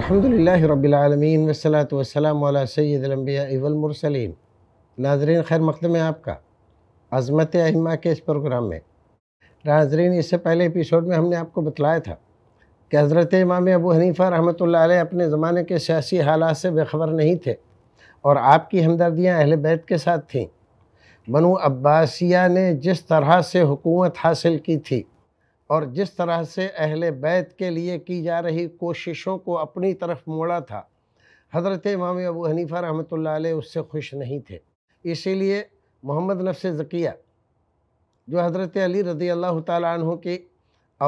الحمد للہ رب العالمین وسلات وسلم علیہ سید الانبیاء والمرسلین ناظرین خیر مقدم ہے آپ کا عظمت علمہ کے اس پروگرام میں ناظرین اس سے پہلے اپیسوڈ میں ہم نے آپ کو بتلایا تھا کہ حضرت امام ابو حنیفہ رحمۃ اللہ علیہ اپنے زمانے کے سیاسی حالات سے بے خبر نہیں تھے اور آپ کی ہمدردیاں اہل بیت کے ساتھ تھیں بنو عباسیہ نے جس طرح سے حکومت حاصل کی تھی اور جس طرح سے اہل بیت کے لیے کی جا رہی کوششوں کو اپنی طرف موڑا تھا حضرت امام ابو حنیفہ رحمۃ اللہ علیہ اس سے خوش نہیں تھے اسی لیے محمد نفس ذکیہ جو حضرت علی رضی اللہ تعالیٰ عنہ کی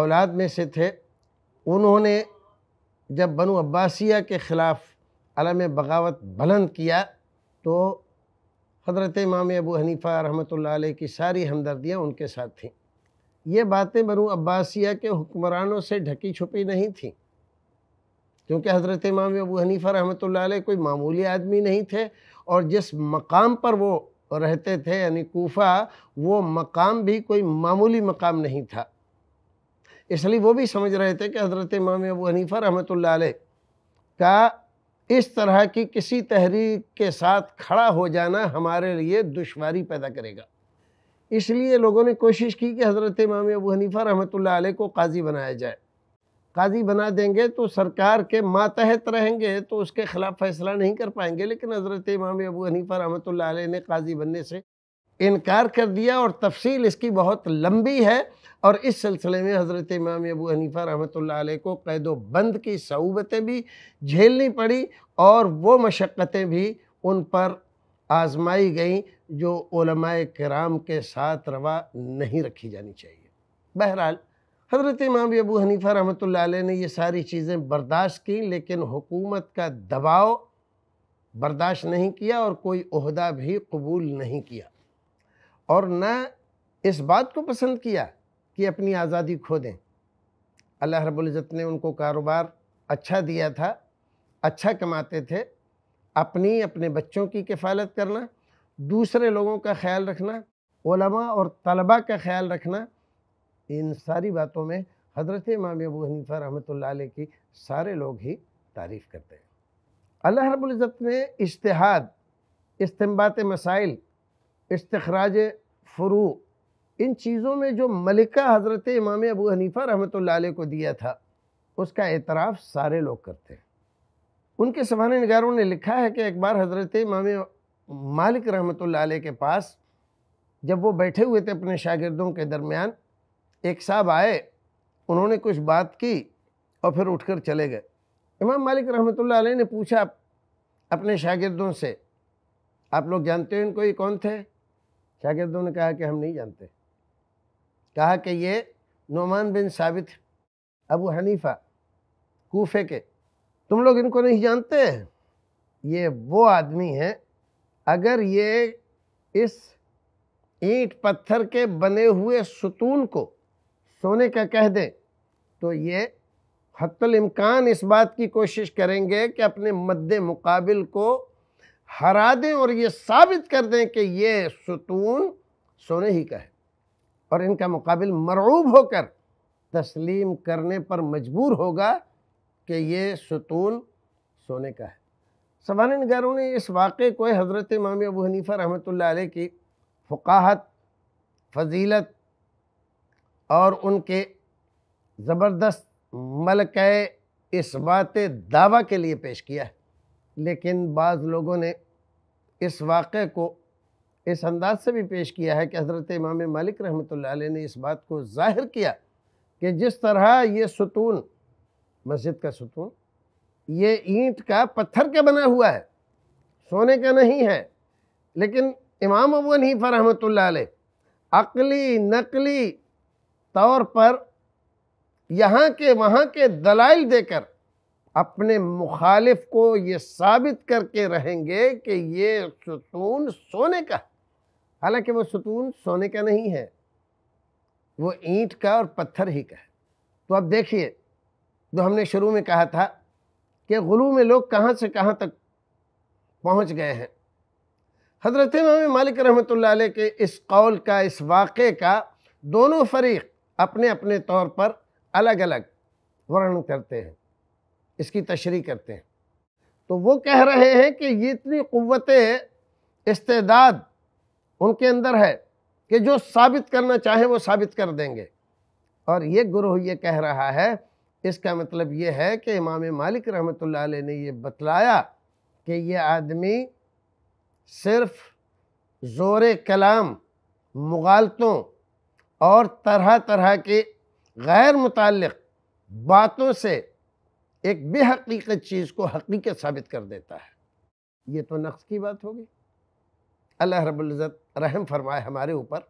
اولاد میں سے تھے انہوں نے جب بنو عباسیہ کے خلاف علم بغاوت بلند کیا تو حضرت امام ابو حنیفہ رحمۃ اللہ علیہ کی ساری ہمدردیاں ان کے ساتھ تھیں یہ باتیں برو عباسیہ کے حکمرانوں سے ڈھکی چھپی نہیں تھیں کیونکہ حضرت امام ابو حنیفہ رحمۃ اللہ علیہ کوئی معمولی آدمی نہیں تھے اور جس مقام پر وہ رہتے تھے یعنی کوفہ وہ مقام بھی کوئی معمولی مقام نہیں تھا اس لیے وہ بھی سمجھ رہے تھے کہ حضرت امام ابو حنیفہ رحمۃ اللہ علیہ کا اس طرح کی کسی تحریک کے ساتھ کھڑا ہو جانا ہمارے لیے دشواری پیدا کرے گا اس لیے لوگوں نے کوشش کی کہ حضرت امام ابو حنیفہ رحمۃ اللہ علیہ کو قاضی بنایا جائے قاضی بنا دیں گے تو سرکار کے ماتحت رہیں گے تو اس کے خلاف فیصلہ نہیں کر پائیں گے لیکن حضرت امام ابو حنیفہ رحمۃ اللہ علیہ نے قاضی بننے سے انکار کر دیا اور تفصیل اس کی بہت لمبی ہے اور اس سلسلے میں حضرت امام ابو حنیفہ رحمۃ اللہ علیہ کو قید و بند کی صعوبتیں بھی جھیلنی پڑی اور وہ مشقتیں بھی ان پر آزمائی گئیں جو علماء کرام کے ساتھ روا نہیں رکھی جانی چاہیے بہرحال حضرت امام ابو حنیفہ رحمۃ اللہ علیہ نے یہ ساری چیزیں برداشت کیں لیکن حکومت کا دباؤ برداشت نہیں کیا اور کوئی عہدہ بھی قبول نہیں کیا اور نہ اس بات کو پسند کیا کہ اپنی آزادی کھو دیں اللہ رب العزت نے ان کو کاروبار اچھا دیا تھا اچھا کماتے تھے اپنی اپنے بچوں کی کفالت کرنا دوسرے لوگوں کا خیال رکھنا علماء اور طلباء کا خیال رکھنا ان ساری باتوں میں حضرت امام ابو حنیفہ رحمۃ اللہ علیہ کی سارے لوگ ہی تعریف کرتے ہیں اللہ رب العزت نے اشتہاد استمبات مسائل استخراج فرو ان چیزوں میں جو ملکہ حضرت امام ابو حنیفہ رحمۃ اللہ علیہ کو دیا تھا اس کا اعتراف سارے لوگ کرتے ہیں ان کے سوانح نگاروں نے لکھا ہے کہ ایک بار حضرت امام مالک رحمت اللہ علیہ کے پاس جب وہ بیٹھے ہوئے تھے اپنے شاگردوں کے درمیان ایک صاحب آئے انہوں نے کچھ بات کی اور پھر اٹھ کر چلے گئے امام مالک رحمۃ اللہ علیہ نے پوچھا اپنے شاگردوں سے آپ لوگ جانتے ہیں ان کو یہ کون تھے شاگردوں نے کہا کہ ہم نہیں جانتے کہا کہ یہ نعمان بن ثابت ابو حنیفہ کوفے کے تم لوگ ان کو نہیں جانتے یہ وہ آدمی ہیں اگر یہ اس اینٹ پتھر کے بنے ہوئے ستون کو سونے کا کہہ دیں تو یہ حت الامکان اس بات کی کوشش کریں گے کہ اپنے مد مقابل کو ہرا دیں اور یہ ثابت کر دیں کہ یہ ستون سونے ہی کا ہے اور ان کا مقابل مرعوب ہو کر تسلیم کرنے پر مجبور ہوگا کہ یہ ستون سونے کا ہے سبارن نگاروں نے اس واقعے کو حضرت امام ابو حنیفہ رحمۃ اللہ علیہ کی فقاہت فضیلت اور ان کے زبردست ملکہ اس بات دعویٰ کے لیے پیش کیا ہے لیکن بعض لوگوں نے اس واقعے کو اس انداز سے بھی پیش کیا ہے کہ حضرت امام مالک رحمۃ اللہ علیہ نے اس بات کو ظاہر کیا کہ جس طرح یہ ستون مسجد کا ستون یہ اینٹ کا پتھر کے بنا ہوا ہے سونے کا نہیں ہے لیکن امام ابو حنیفہ رحمۃ اللہ علیہ عقلی نقلی طور پر یہاں کے وہاں کے دلائل دے کر اپنے مخالف کو یہ ثابت کر کے رہیں گے کہ یہ ستون سونے کا ہے حالانکہ وہ ستون سونے کا نہیں ہے وہ اینٹ کا اور پتھر ہی کا ہے تو اب دیکھیے جو ہم نے شروع میں کہا تھا کہ غلو میں لوگ کہاں سے کہاں تک پہنچ گئے ہیں حضرت امام مالک رحمۃ اللہ علیہ کے اس قول کا اس واقعے کا دونوں فریق اپنے اپنے طور پر الگ الگ ورن کرتے ہیں اس کی تشریح کرتے ہیں تو وہ کہہ رہے ہیں کہ یہ اتنی قوت استعداد ان کے اندر ہے کہ جو ثابت کرنا چاہیں وہ ثابت کر دیں گے اور یہ گروہ یہ کہہ رہا ہے اس کا مطلب یہ ہے کہ امام مالک رحمۃ اللہ علیہ نے یہ بتلایا کہ یہ آدمی صرف زور کلام مغالطوں اور طرح طرح کے غیر متعلق باتوں سے ایک بے حقیقت چیز کو حقیقت ثابت کر دیتا ہے یہ تو نقص کی بات ہوگی اللہ رب العزت رحم فرمائے ہمارے اوپر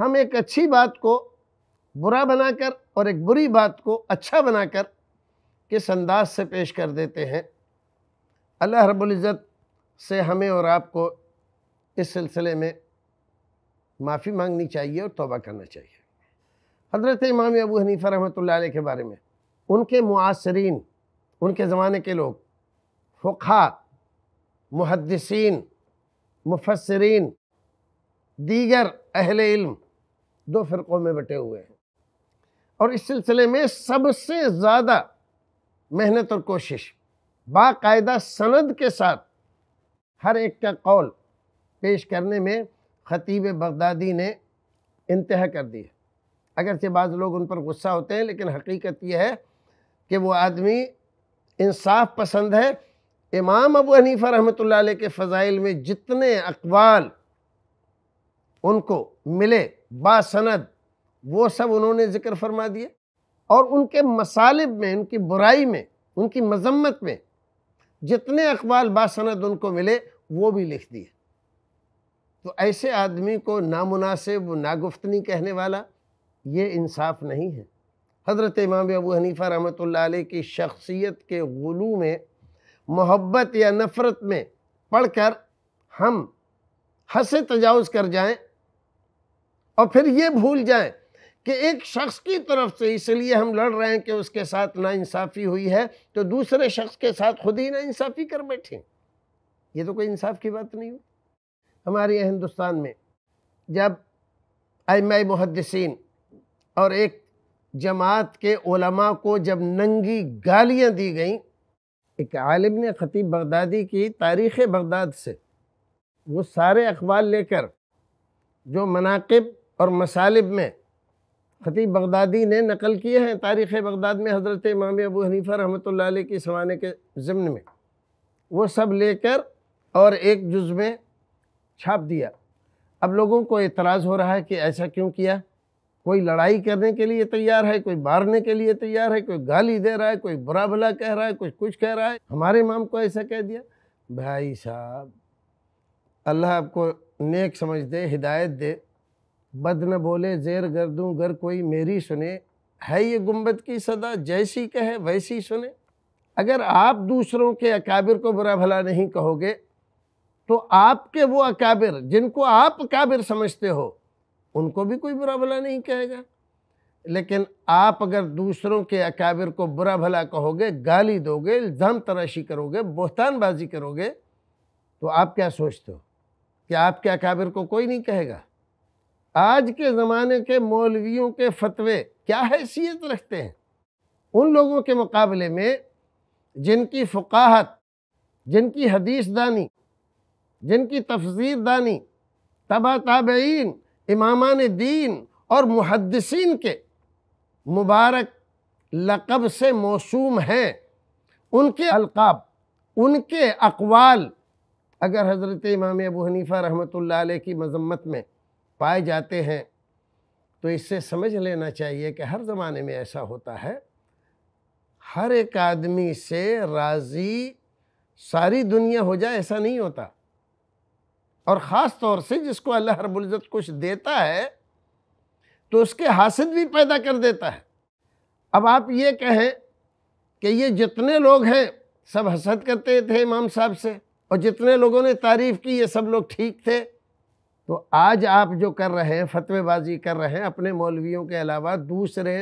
ہم ایک اچھی بات کو برا بنا کر اور ایک بری بات کو اچھا بنا کر کس انداز سے پیش کر دیتے ہیں اللہ رب العزت سے ہمیں اور آپ کو اس سلسلے میں معافی مانگنی چاہیے اور توبہ کرنا چاہیے حضرت امام ابو حنیفہ رحمۃ اللہ علیہ کے بارے میں ان کے معاصرین ان کے زمانے کے لوگ فقہ محدثین مفسرین دیگر اہل علم دو فرقوں میں بٹے ہوئے ہیں اور اس سلسلے میں سب سے زیادہ محنت اور کوشش باقاعدہ سند کے ساتھ ہر ایک کا قول پیش کرنے میں خطیب بغدادی نے انتہا کر دی ہے اگرچہ بعض لوگ ان پر غصہ ہوتے ہیں لیکن حقیقت یہ ہے کہ وہ آدمی انصاف پسند ہے امام ابو حنیفہ رحمۃ اللہ علیہ کے فضائل میں جتنے اقوال ان کو ملے باسند وہ سب انہوں نے ذکر فرما دیا اور ان کے مصالب میں ان کی برائی میں ان کی مذمت میں جتنے اقوال باسند ان کو ملے وہ بھی لکھ دیے تو ایسے آدمی کو نامناسب و ناگفتنی کہنے والا یہ انصاف نہیں ہے حضرت امام ابو حنیفہ رحمۃ اللہ علیہ کی شخصیت کے غلو میں محبت یا نفرت میں پڑھ کر ہم حسے تجاوز کر جائیں اور پھر یہ بھول جائیں کہ ایک شخص کی طرف سے اس لیے ہم لڑ رہے ہیں کہ اس کے ساتھ ناانصافی ہوئی ہے تو دوسرے شخص کے ساتھ خود ہی ناانصافی کر بیٹھیں یہ تو کوئی انصاف کی بات نہیں ہو ہمارے ہندوستان میں جب آئی محدثین اور ایک جماعت کے علماء کو جب ننگی گالیاں دی گئیں ایک عالم نے خطیب بغدادی کی تاریخ بغداد سے وہ سارے اخبار لے کر جو مناقب اور مسالب میں خطیب بغدادی نے نقل کیے ہیں تاریخ بغداد میں حضرت امام ابو حنیفہ رحمۃ اللہ علیہ کی سوانے کے ضمن میں وہ سب لے کر اور ایک جز میں چھاپ دیا اب لوگوں کو اعتراض ہو رہا ہے کہ ایسا کیوں کیا کوئی لڑائی کرنے کے لیے تیار ہے کوئی مارنے کے لیے تیار ہے کوئی گالی دے رہا ہے کوئی برا بھلا کہہ رہا ہے کوئی کچھ کہہ رہا ہے ہمارے امام کو ایسا کہہ دیا بھائی صاحب اللہ آپ کو نیک سمجھ دے ہدایت دے بد نہ بولے زیر گردوں گر کوئی میری سنے ہے یہ گنبد کی صدا جیسی کہے ویسی سنے اگر آپ دوسروں کے اکابر کو برا بھلا نہیں کہو گے تو آپ کے وہ اکابر جن کو آپ اکابر سمجھتے ہو ان کو بھی کوئی برا بھلا نہیں کہے گا لیکن آپ اگر دوسروں کے اکابر کو برا بھلا کہو گے گالی دو گے الزام تراشی کرو گے بہتان بازی کرو گے تو آپ کیا سوچتے ہو کہ آپ کے اکابر کو کوئی نہیں کہے گا آج کے زمانے کے مولویوں کے فتوے کیا حیثیت رکھتے ہیں ان لوگوں کے مقابلے میں جن کی فقاہت جن کی حدیث دانی جن کی دانی تبا تابعین امامان دین اور محدثین کے مبارک لقب سے موسوم ہیں ان کے القاب ان کے اقوال اگر حضرت امام ابو حنیفہ رحمۃ اللہ علیہ کی مذمت میں پائے جاتے ہیں تو اس سے سمجھ لینا چاہیے کہ ہر زمانے میں ایسا ہوتا ہے ہر ایک آدمی سے راضی ساری دنیا ہو جائے ایسا نہیں ہوتا اور خاص طور سے جس کو اللہ رب العزت کچھ دیتا ہے تو اس کے حاصل بھی پیدا کر دیتا ہے اب آپ یہ کہیں کہ یہ جتنے لوگ ہیں سب حسد کرتے تھے امام صاحب سے اور جتنے لوگوں نے تعریف کی یہ سب لوگ ٹھیک تھے تو آج آپ جو کر رہے ہیں فتوے بازی کر رہے ہیں اپنے مولویوں کے علاوہ دوسرے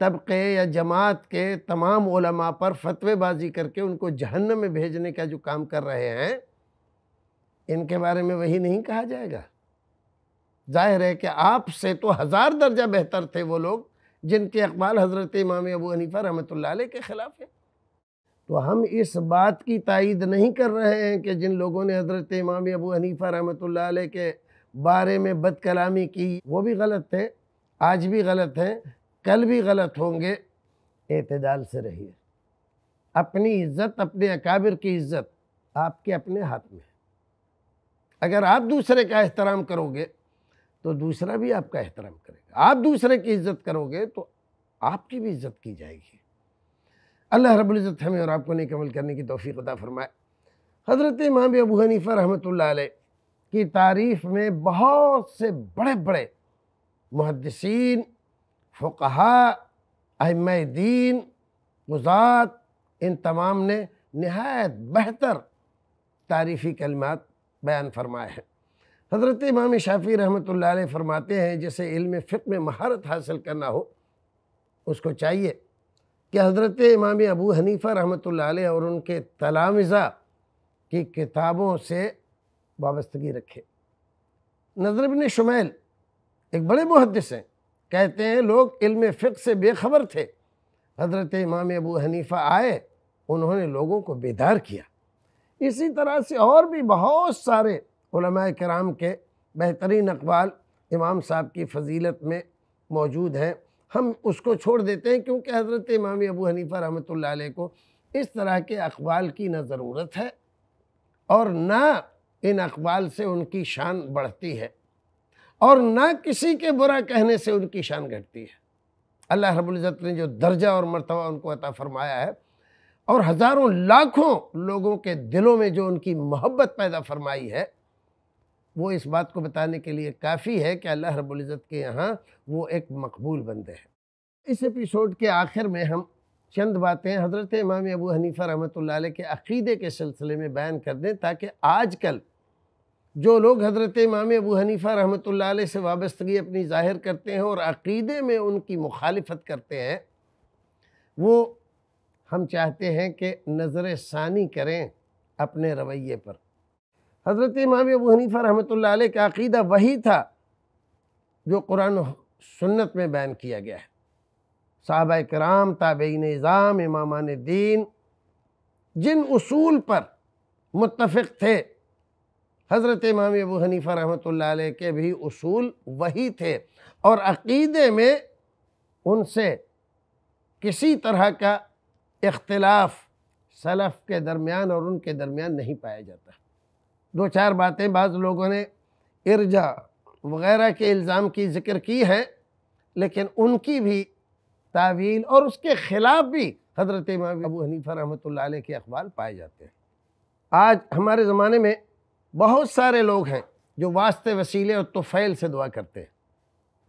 طبقے یا جماعت کے تمام علماء پر فتوے بازی کر کے ان کو جہنم میں بھیجنے کا جو کام کر رہے ہیں ان کے بارے میں وہی نہیں کہا جائے گا ظاہر ہے کہ آپ سے تو ہزار درجہ بہتر تھے وہ لوگ جن کے اقبال حضرت امام ابو حنیفہ رحمۃ اللہ علیہ کے خلاف ہے تو ہم اس بات کی تائید نہیں کر رہے ہیں کہ جن لوگوں نے حضرت امام ابو حنیفہ رحمۃ اللہ علیہ کے بارے میں بد کلامی کی وہ بھی غلط ہے آج بھی غلط ہیں کل بھی غلط ہوں گے اعتدال سے رہیے اپنی عزت اپنے اکابر کی عزت آپ کے اپنے ہاتھ میں ہے اگر آپ دوسرے کا احترام کرو گے تو دوسرا بھی آپ کا احترام کرے گا آپ دوسرے کی عزت کرو گے تو آپ کی بھی عزت کی جائے گی اللہ رب العزت ہمیں اور آپ کو نیک عمل کرنے کی توفیق عطا فرمائے حضرت امام ابو حنیفہ رحمۃ اللہ علیہ کی تعریف میں بہت سے بڑے بڑے محدثین فقہا احمد دین وزات ان تمام نے نہایت بہتر تعریفی کلمات بیان فرمائے ہیں حضرت امام شافی رحمۃ اللہ علیہ فرماتے ہیں جسے علم میں مہارت حاصل کرنا ہو اس کو چاہیے کہ حضرت امام ابو حنیفہ رحمۃ اللہ علیہ اور ان کے تلامزہ کی کتابوں سے وابستگی رکھے نظر بن شمیل ایک بڑے محدث ہیں کہتے ہیں لوگ علم فقہ سے بے خبر تھے حضرت امام ابو حنیفہ آئے انہوں نے لوگوں کو بیدار کیا اسی طرح سے اور بھی بہت سارے علماء کرام کے بہترین اقوال امام صاحب کی فضیلت میں موجود ہیں ہم اس کو چھوڑ دیتے ہیں کیونکہ حضرت امام ابو حنیفہ رحمۃ اللہ علیہ کو اس طرح کے اقوال کی نہ ضرورت ہے اور نہ ان اقبال سے ان کی شان بڑھتی ہے اور نہ کسی کے برا کہنے سے ان کی شان گھٹتی ہے اللہ رب العزت نے جو درجہ اور مرتبہ ان کو عطا فرمایا ہے اور ہزاروں لاکھوں لوگوں کے دلوں میں جو ان کی محبت پیدا فرمائی ہے وہ اس بات کو بتانے کے لیے کافی ہے کہ اللہ رب العزت کے یہاں وہ ایک مقبول بندے ہیں اس ایپیسوڈ کے آخر میں ہم چند باتیں حضرت امام ابو حنیفہ رحمۃ اللہ علیہ کے عقیدے کے سلسلے میں بیان کر دیں تاکہ آج کل جو لوگ حضرت امام ابو حنیفہ رحمۃ اللہ علیہ سے وابستگی اپنی ظاہر کرتے ہیں اور عقیدے میں ان کی مخالفت کرتے ہیں وہ ہم چاہتے ہیں کہ نظر ثانی کریں اپنے رویے پر حضرت امام ابو حنیفہ رحمۃ اللہ علیہ کا عقیدہ وہی تھا جو قرآن سنت میں بیان کیا گیا ہے صحابہ کرام امامان دین جن اصول پر متفق تھے حضرت امام ابو حنیفہ رحمۃ اللہ علیہ کے بھی اصول وہی تھے اور عقیدے میں ان سے کسی طرح کا اختلاف سلف کے درمیان اور ان کے درمیان نہیں پایا جاتا دو چار باتیں بعض لوگوں نے ارجا وغیرہ کے الزام کی ذکر کی ہے لیکن ان کی بھی تعویل اور اس کے خلاف بھی حضرت امام ابو حنیفہ رحمۃ اللہ علیہ کے اقوال پائے جاتے ہیں آج ہمارے زمانے میں بہت سارے لوگ ہیں جو واسطے وسیلے اور توفیل سے دعا کرتے ہیں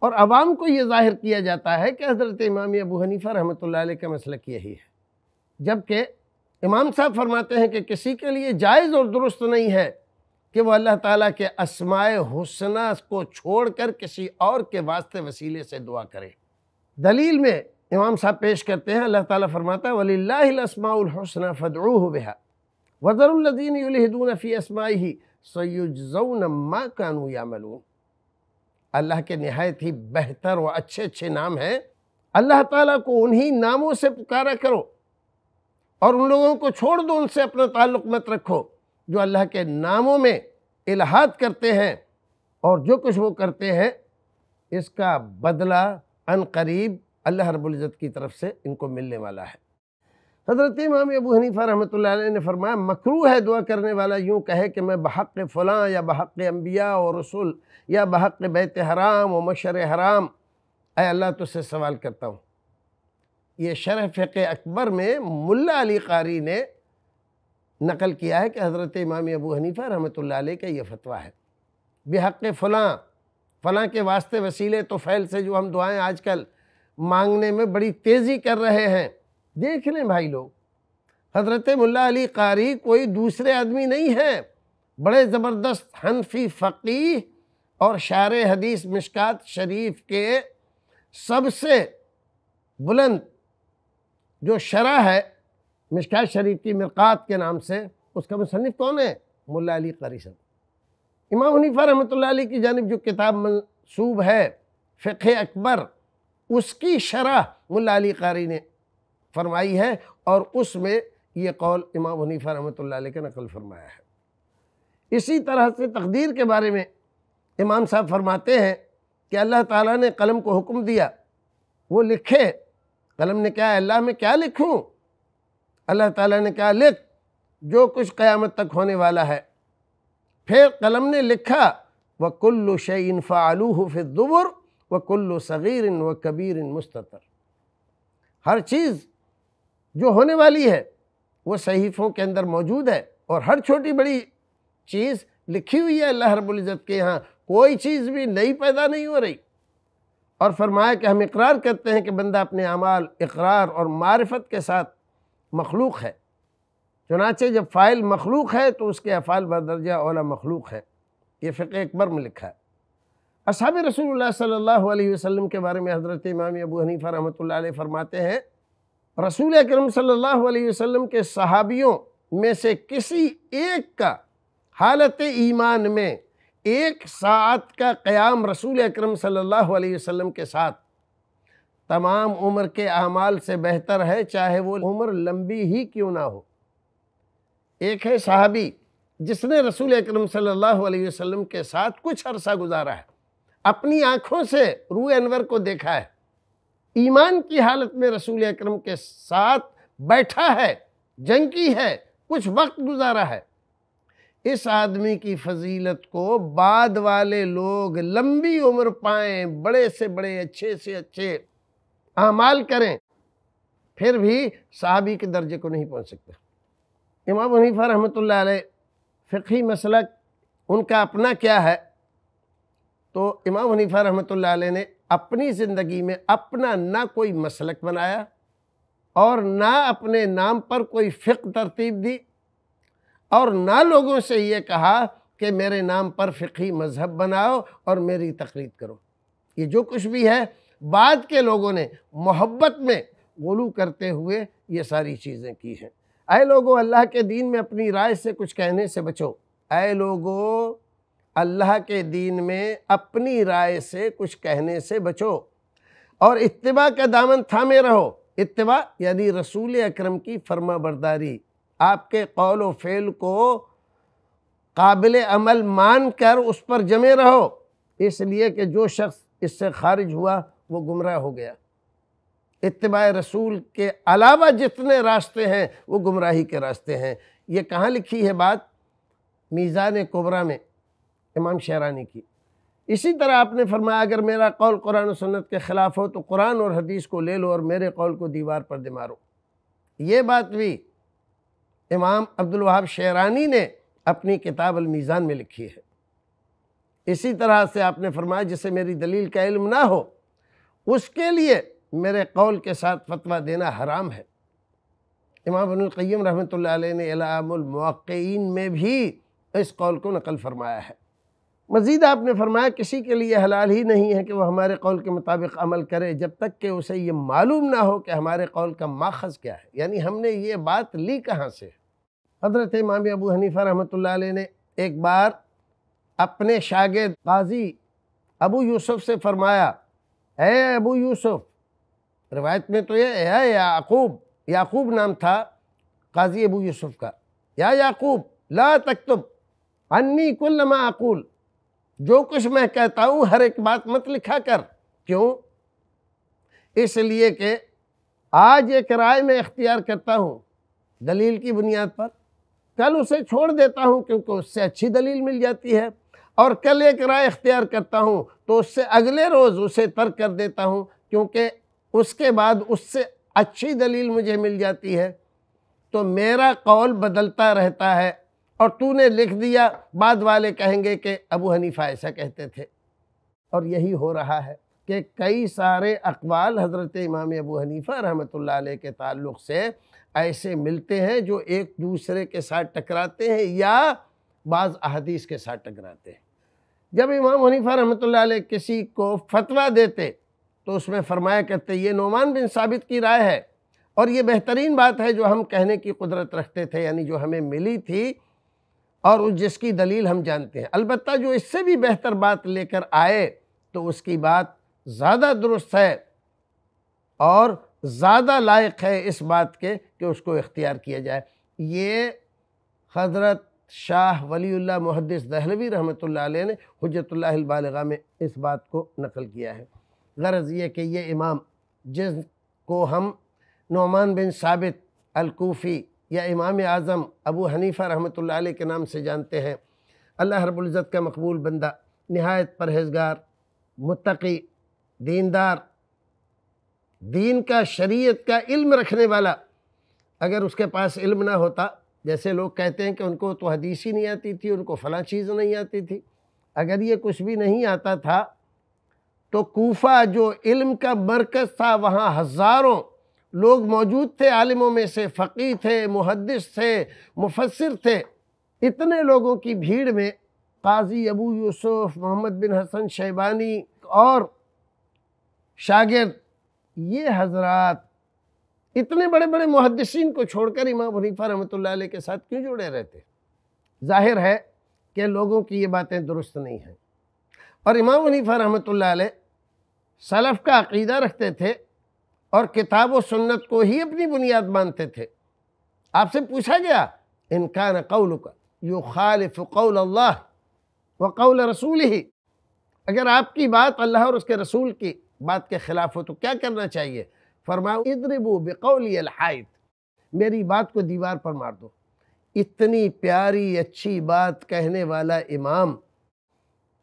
اور عوام کو یہ ظاہر کیا جاتا ہے کہ حضرت امام ابو حنیفہ رحمۃ اللہ علیہ کا مسلک یہی ہے جبکہ امام صاحب فرماتے ہیں کہ کسی کے لیے جائز اور درست نہیں ہے کہ وہ اللہ تعالیٰ کے اسماء حسنہ کو چھوڑ کر کسی اور کے واسطے وسیلے سے دعا کرے دلیل میں امام صاحب پیش کرتے ہیں اللہ تعالیٰ فرماتا ہے ولی اللہ الحسن فد البہ وضر الدیندونفی اسماعی ما کانویا ملون اللہ کے نہایت ہی بہتر و اچھے اچھے نام ہیں اللہ تعالیٰ کو انہی ناموں سے پکارا کرو اور ان لوگوں کو چھوڑ دو ان سے اپنا تعلق مت رکھو جو اللہ کے ناموں میں الہاد کرتے ہیں اور جو کچھ وہ کرتے ہیں اس کا بدلہ ان قریب اللہ حرب العزت کی طرف سے ان کو ملنے والا ہے حضرت امام ابو حنیفہ رحمۃ اللہ علیہ نے فرمایا مکروح ہے دعا کرنے والا یوں کہے کہ میں بحق فلاں یا بحق انبیاء و رسول یا بحق بیت حرام و مشر حرام اے اللہ تو سے سوال کرتا ہوں یہ شرح فق اکبر میں ملا علی قاری نے نقل کیا ہے کہ حضرت امام ابو حنیفہ رحمۃ اللہ علیہ کا یہ فتویٰ ہے بحق فلاں فلاں کے واسطے وسیلے تو فعل سے جو ہم دعائیں آج کل مانگنے میں بڑی تیزی کر رہے ہیں دیکھ لیں بھائی لوگ حضرت ملا علی قاری کوئی دوسرے آدمی نہیں ہیں بڑے زبردست حنفی فقی اور شعر حدیث مشکات شریف کے سب سے بلند جو شرح ہے مشکات شریف کی مرقات کے نام سے اس کا مصنف کون ہے ملا علی قاری صاحب امام حنیفہ رحمۃ اللہ علیہ کی جانب جو کتاب منصوب ہے فقہ اکبر اس کی شرح ملا علی قاری نے فرمائی ہے اور اس میں یہ قول امام حنیفہ رحمۃ اللہ علیہ کے نقل فرمایا ہے اسی طرح سے تقدیر کے بارے میں امام صاحب فرماتے ہیں کہ اللہ تعالیٰ نے قلم کو حکم دیا وہ لکھے قلم نے کہا اللہ میں کیا لکھوں اللہ تعالیٰ نے کہا لکھ جو کچھ قیامت تک ہونے والا ہے پھر قلم نے لکھا وَكُلُّ شَيْءٍ فَعَلُوهُ فِي الدُّبُرُ و کل و صغیرن و کبیر مستطر ہر چیز جو ہونے والی ہے وہ صحیفوں کے اندر موجود ہے اور ہر چھوٹی بڑی چیز لکھی ہوئی ہے اللہ رب العزت کے یہاں کوئی چیز بھی نئی پیدا نہیں ہو رہی اور فرمایا کہ ہم اقرار کرتے ہیں کہ بندہ اپنے اعمال اقرار اور معرفت کے ساتھ مخلوق ہے چنانچہ جب فائل مخلوق ہے تو اس کے افعال بدرجہ اولا مخلوق ہے یہ فقہ اکبر میں لکھا ہے اصحاب رسول اللہ صلی اللہ علیہ وسلم کے بارے میں حضرت امام ابو حنیفہ رحمۃ اللہ علیہ فرماتے ہیں رسول اکرم صلی اللہ علیہ وسلم کے صحابیوں میں سے کسی ایک کا حالت ایمان میں ایک ساعت کا قیام رسول اکرم صلی اللہ علیہ وسلم کے ساتھ تمام عمر کے اعمال سے بہتر ہے چاہے وہ عمر لمبی ہی کیوں نہ ہو ایک ہے صحابی جس نے رسول اکرم صلی اللہ علیہ وسلم کے ساتھ کچھ عرصہ گزارا ہے اپنی آنکھوں سے روح انور کو دیکھا ہے ایمان کی حالت میں رسول اکرم کے ساتھ بیٹھا ہے جنگی ہے کچھ وقت گزارا ہے اس آدمی کی فضیلت کو بعد والے لوگ لمبی عمر پائیں بڑے سے بڑے اچھے سے اچھے اعمال کریں پھر بھی صحابی کے درجے کو نہیں پہنچ سکتے امام حنیفہ رحمۃ اللہ علیہ فقہی مسئلہ ان کا اپنا کیا ہے تو امام حنیفہ رحمۃ اللہ علیہ نے اپنی زندگی میں اپنا نہ کوئی مسلک بنایا اور نہ اپنے نام پر کوئی فقہ ترتیب دی اور نہ لوگوں سے یہ کہا کہ میرے نام پر فقہی مذہب بناؤ اور میری تقریب کرو یہ جو کچھ بھی ہے بعد کے لوگوں نے محبت میں غلو کرتے ہوئے یہ ساری چیزیں کی ہیں اے لوگوں اللہ کے دین میں اپنی رائے سے کچھ کہنے سے بچو اے لوگو اللہ کے دین میں اپنی رائے سے کچھ کہنے سے بچو اور اتباع کا دامن تھامے رہو اتباع یعنی رسول اکرم کی فرما برداری آپ کے قول و فعل کو قابل عمل مان کر اس پر جمے رہو اس لیے کہ جو شخص اس سے خارج ہوا وہ گمراہ ہو گیا اتباع رسول کے علاوہ جتنے راستے ہیں وہ گمراہی کے راستے ہیں یہ کہاں لکھی ہے بات میزان کبرا میں امام شہرانی کی اسی طرح آپ نے فرمایا اگر میرا قول قرآن و سنت کے خلاف ہو تو قرآن اور حدیث کو لے لو اور میرے قول کو دیوار پر دمارو یہ بات بھی امام عبد الوہاب شعرانی نے اپنی کتاب المیزان میں لکھی ہے اسی طرح سے آپ نے فرمایا جسے میری دلیل کا علم نہ ہو اس کے لیے میرے قول کے ساتھ فتویٰ دینا حرام ہے امام القیم رحمۃ اللہ علیہ نے علام الموقعین میں بھی اس قول کو نقل فرمایا ہے مزید آپ نے فرمایا کسی کے لیے حلال ہی نہیں ہے کہ وہ ہمارے قول کے مطابق عمل کرے جب تک کہ اسے یہ معلوم نہ ہو کہ ہمارے قول کا ماخذ کیا ہے یعنی ہم نے یہ بات لی کہاں سے حضرت امام ابو حنیفہ رحمۃ اللہ علیہ نے ایک بار اپنے شاگرد قاضی ابو یوسف سے فرمایا اے ابو یوسف روایت میں تو یہ اے یعقوب یعقوب نام تھا قاضی ابو یوسف کا یا یعقوب لا تکتب انی کل ما اقول جو کچھ میں کہتا ہوں ہر ایک بات مت لکھا کر کیوں اس لیے کہ آج ایک رائے میں اختیار کرتا ہوں دلیل کی بنیاد پر کل اسے چھوڑ دیتا ہوں کیونکہ اس سے اچھی دلیل مل جاتی ہے اور کل ایک رائے اختیار کرتا ہوں تو اس سے اگلے روز اسے ترک کر دیتا ہوں کیونکہ اس کے بعد اس سے اچھی دلیل مجھے مل جاتی ہے تو میرا قول بدلتا رہتا ہے اور تو نے لکھ دیا بعد والے کہیں گے کہ ابو حنیفہ ایسا کہتے تھے اور یہی ہو رہا ہے کہ کئی سارے اقوال حضرت امام ابو حنیفہ رحمۃ اللہ علیہ کے تعلق سے ایسے ملتے ہیں جو ایک دوسرے کے ساتھ ٹکراتے ہیں یا بعض احادیث کے ساتھ ٹکراتے ہیں جب امام حنیفہ رحمۃ اللہ علیہ کسی کو فتویٰ دیتے تو اس میں فرمایا کرتے یہ نعمان بن ثابت کی رائے ہے اور یہ بہترین بات ہے جو ہم کہنے کی قدرت رکھتے تھے یعنی جو ہمیں ملی تھی اور جس کی دلیل ہم جانتے ہیں البتہ جو اس سے بھی بہتر بات لے کر آئے تو اس کی بات زیادہ درست ہے اور زیادہ لائق ہے اس بات کے کہ اس کو اختیار کیا جائے یہ حضرت شاہ ولی اللہ محدث دہلوی رحمۃ اللہ علیہ نے حجت اللہ البالغہ میں اس بات کو نقل کیا ہے غرض یہ کہ یہ امام جس کو ہم نعمان بن ثابت الکوفی یا امام اعظم ابو حنیفہ رحمۃ اللہ علیہ کے نام سے جانتے ہیں اللہ رب العزت کا مقبول بندہ نہایت پرہیزگار متقی دیندار دین کا شریعت کا علم رکھنے والا اگر اس کے پاس علم نہ ہوتا جیسے لوگ کہتے ہیں کہ ان کو تو حدیث ہی نہیں آتی تھی ان کو فلاں چیز نہیں آتی تھی اگر یہ کچھ بھی نہیں آتا تھا تو کوفہ جو علم کا مرکز تھا وہاں ہزاروں لوگ موجود تھے عالموں میں سے فقی تھے محدث تھے مفسر تھے اتنے لوگوں کی بھیڑ میں قاضی ابو یوسف محمد بن حسن شیبانی اور شاگرد یہ حضرات اتنے بڑے بڑے محدثین کو چھوڑ کر امام حنیفہ رحمۃ اللہ علیہ کے ساتھ کیوں جڑے رہتے ظاہر ہے کہ لوگوں کی یہ باتیں درست نہیں ہیں اور امام حنیفہ رحمۃ اللہ علیہ سلف کا عقیدہ رکھتے تھے اور کتاب و سنت کو ہی اپنی بنیاد مانتے تھے آپ سے پوچھا گیا انکان قول کا یو خالف قول اللہ و قول رسول ہی اگر آپ کی بات اللہ اور اس کے رسول کی بات کے خلاف ہو تو کیا کرنا چاہیے فرماؤ ادربو بقولی الحائد میری بات کو دیوار پر مار دو اتنی پیاری اچھی بات کہنے والا امام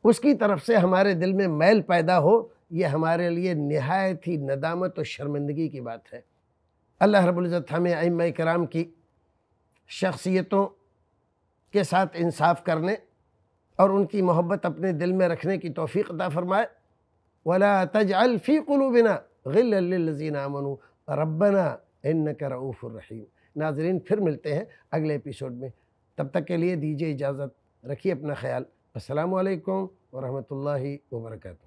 اس کی طرف سے ہمارے دل میں میل پیدا ہو یہ ہمارے لیے نہایت ہی ندامت و شرمندگی کی بات ہے اللہ رب العزت ہمیں ائمہ کرام کی شخصیتوں کے ساتھ انصاف کرنے اور ان کی محبت اپنے دل میں رکھنے کی توفیق عطا فرمائے ولا فِي قُلُوبِنَا قلو لِلَّذِينَ آمَنُوا ربنا کر رَعُوفُ الرَّحِيمُ ناظرین پھر ملتے ہیں اگلے ایپیسوڈ میں تب تک کے لیے دیجیے اجازت رکھیے اپنا خیال السلام علیکم ورحمۃ اللہ وبرکاتہ